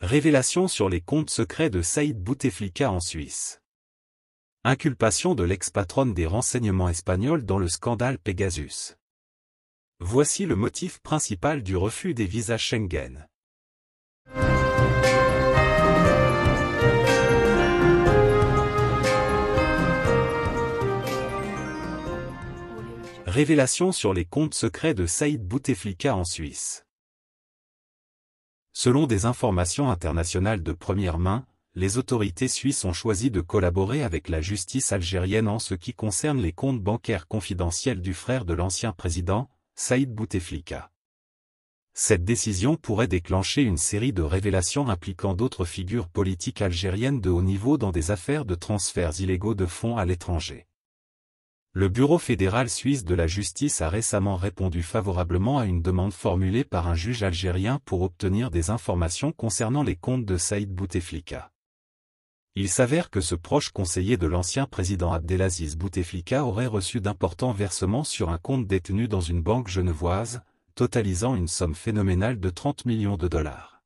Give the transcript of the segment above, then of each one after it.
Révélation sur les comptes secrets de Saïd Bouteflika en Suisse. Inculpation de l'ex-patronne des renseignements espagnols dans le scandale Pegasus. Voici le motif principal du refus des visas Schengen. Révélation sur les comptes secrets de Saïd Bouteflika en Suisse. Selon des informations internationales de première main, les autorités suisses ont choisi de collaborer avec la justice algérienne en ce qui concerne les comptes bancaires confidentiels du frère de l'ancien président, Saïd Bouteflika. Cette décision pourrait déclencher une série de révélations impliquant d'autres figures politiques algériennes de haut niveau dans des affaires de transferts illégaux de fonds à l'étranger. Le Bureau fédéral suisse de la justice a récemment répondu favorablement à une demande formulée par un juge algérien pour obtenir des informations concernant les comptes de Saïd Bouteflika. Il s'avère que ce proche conseiller de l'ancien président Abdelaziz Bouteflika aurait reçu d'importants versements sur un compte détenu dans une banque genevoise, totalisant une somme phénoménale de 30 millions de dollars.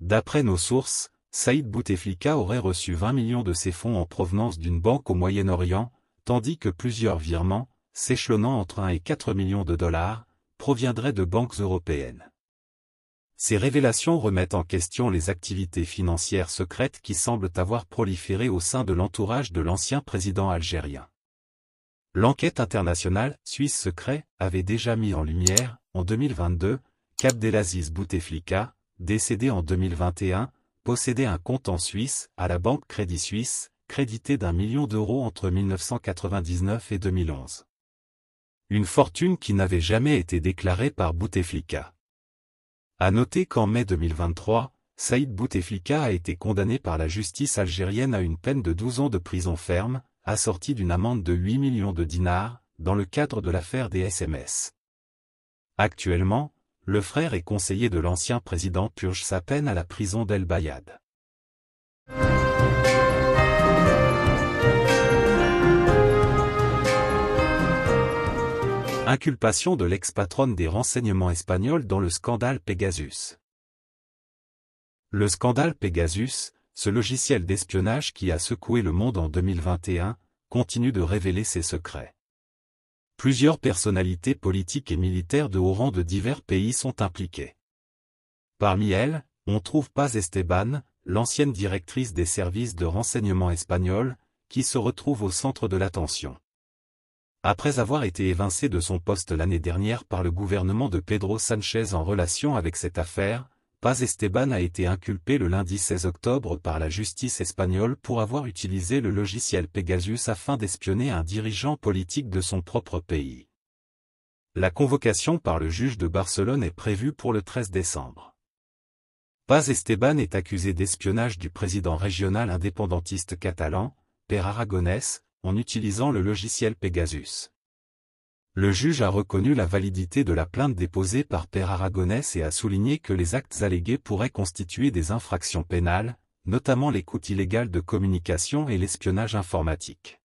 D'après nos sources, Saïd Bouteflika aurait reçu 20 millions de ses fonds en provenance d'une banque au Moyen-Orient, tandis que plusieurs virements, s'échelonnant entre 1 et 4 millions de dollars, proviendraient de banques européennes. Ces révélations remettent en question les activités financières secrètes qui semblent avoir proliféré au sein de l'entourage de l'ancien président algérien. L'enquête internationale Suisse Secret avait déjà mis en lumière, en 2022, qu'Abdelaziz Bouteflika, décédé en 2021, possédait un compte en Suisse à la banque Crédit Suisse, crédité d'un million d'euros entre 1999 et 2011. Une fortune qui n'avait jamais été déclarée par Bouteflika. À noter qu'en mai 2023, Saïd Bouteflika a été condamné par la justice algérienne à une peine de 12 ans de prison ferme, assortie d'une amende de 8 millions de dinars, dans le cadre de l'affaire des SMS. Actuellement, le frère et conseiller de l'ancien président purge sa peine à la prison d'El Bayad. Inculpation de l'ex-patronne des renseignements espagnols dans le scandale Pegasus. Le scandale Pegasus, ce logiciel d'espionnage qui a secoué le monde en 2021, continue de révéler ses secrets. Plusieurs personnalités politiques et militaires de haut rang de divers pays sont impliquées. Parmi elles, on trouve Paz Esteban, l'ancienne directrice des services de renseignement espagnols, qui se retrouve au centre de l'attention. Après avoir été évincé de son poste l'année dernière par le gouvernement de Pedro Sanchez en relation avec cette affaire, Paz Esteban a été inculpé le lundi 16 octobre par la justice espagnole pour avoir utilisé le logiciel Pegasus afin d'espionner un dirigeant politique de son propre pays. La convocation par le juge de Barcelone est prévue pour le 13 décembre. Paz Esteban est accusé d'espionnage du président régional indépendantiste catalan, Pere Aragonès, en utilisant le logiciel Pegasus. Le juge a reconnu la validité de la plainte déposée par Père Aragonès et a souligné que les actes allégués pourraient constituer des infractions pénales, notamment l'écoute illégale de communication et l'espionnage informatique.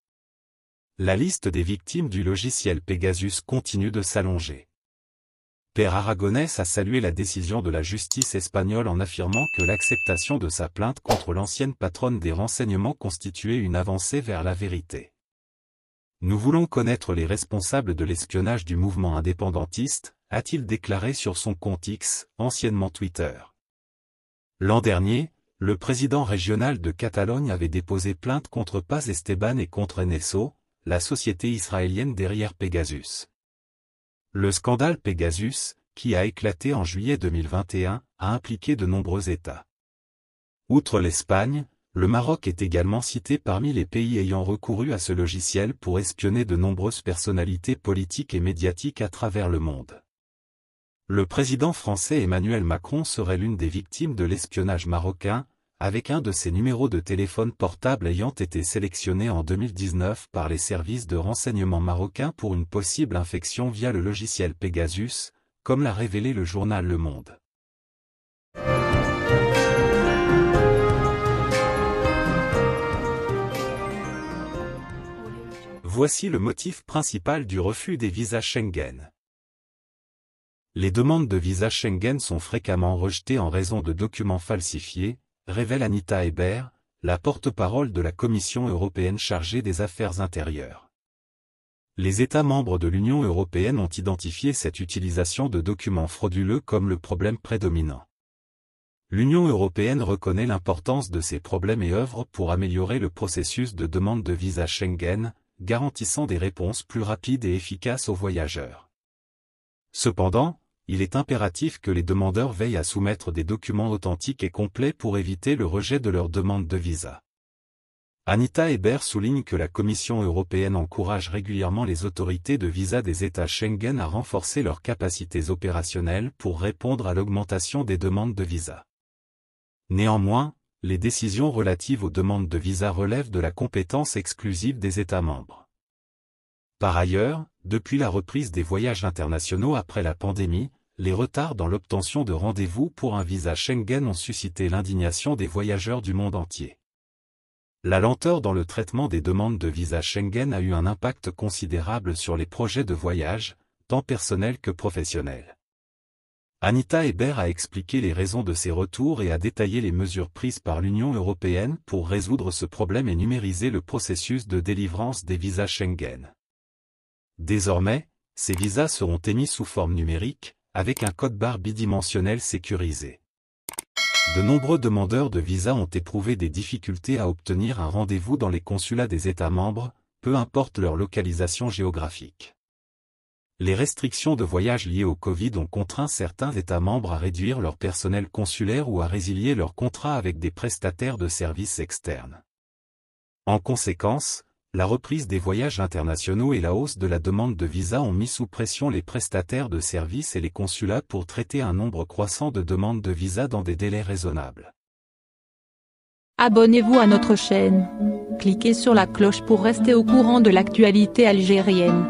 La liste des victimes du logiciel Pegasus continue de s'allonger. Père Aragonès a salué la décision de la justice espagnole en affirmant que l'acceptation de sa plainte contre l'ancienne patronne des renseignements constituait une avancée vers la vérité. Nous voulons connaître les responsables de l'espionnage du mouvement indépendantiste, a-t-il déclaré sur son compte X, anciennement Twitter. L'an dernier, le président régional de Catalogne avait déposé plainte contre Paz Esteban et contre Enesso, la société israélienne derrière Pegasus. Le scandale Pegasus, qui a éclaté en juillet 2021, a impliqué de nombreux États. Outre l'Espagne, le Maroc est également cité parmi les pays ayant recouru à ce logiciel pour espionner de nombreuses personnalités politiques et médiatiques à travers le monde. Le président français Emmanuel Macron serait l'une des victimes de l'espionnage marocain, avec un de ses numéros de téléphone portable ayant été sélectionné en 2019 par les services de renseignement marocains pour une possible infection via le logiciel Pegasus, comme l'a révélé le journal Le Monde. Voici le motif principal du refus des visas Schengen. Les demandes de visas Schengen sont fréquemment rejetées en raison de documents falsifiés, révèle Anita Hébert, la porte-parole de la Commission européenne chargée des affaires intérieures. Les États membres de l'Union européenne ont identifié cette utilisation de documents frauduleux comme le problème prédominant. L'Union européenne reconnaît l'importance de ces problèmes et œuvre pour améliorer le processus de demande de visa Schengen, garantissant des réponses plus rapides et efficaces aux voyageurs. Cependant, il est impératif que les demandeurs veillent à soumettre des documents authentiques et complets pour éviter le rejet de leur demande de visa. Anita Hébert souligne que la Commission européenne encourage régulièrement les autorités de visa des États Schengen à renforcer leurs capacités opérationnelles pour répondre à l'augmentation des demandes de visa. Néanmoins, les décisions relatives aux demandes de visa relèvent de la compétence exclusive des États membres. Par ailleurs, depuis la reprise des voyages internationaux après la pandémie, les retards dans l'obtention de rendez-vous pour un visa Schengen ont suscité l'indignation des voyageurs du monde entier. La lenteur dans le traitement des demandes de visa Schengen a eu un impact considérable sur les projets de voyage, tant personnels que professionnels. Anita Hébert a expliqué les raisons de ces retours et a détaillé les mesures prises par l'Union européenne pour résoudre ce problème et numériser le processus de délivrance des visas Schengen. Désormais, ces visas seront émis sous forme numérique, avec un code barre bidimensionnel sécurisé. De nombreux demandeurs de visas ont éprouvé des difficultés à obtenir un rendez-vous dans les consulats des États membres, peu importe leur localisation géographique. Les restrictions de voyage liées au Covid ont contraint certains États membres à réduire leur personnel consulaire ou à résilier leurs contrats avec des prestataires de services externes. En conséquence, la reprise des voyages internationaux et la hausse de la demande de visa ont mis sous pression les prestataires de services et les consulats pour traiter un nombre croissant de demandes de visa dans des délais raisonnables. Abonnez-vous à notre chaîne. Cliquez sur la cloche pour rester au courant de l'actualité algérienne.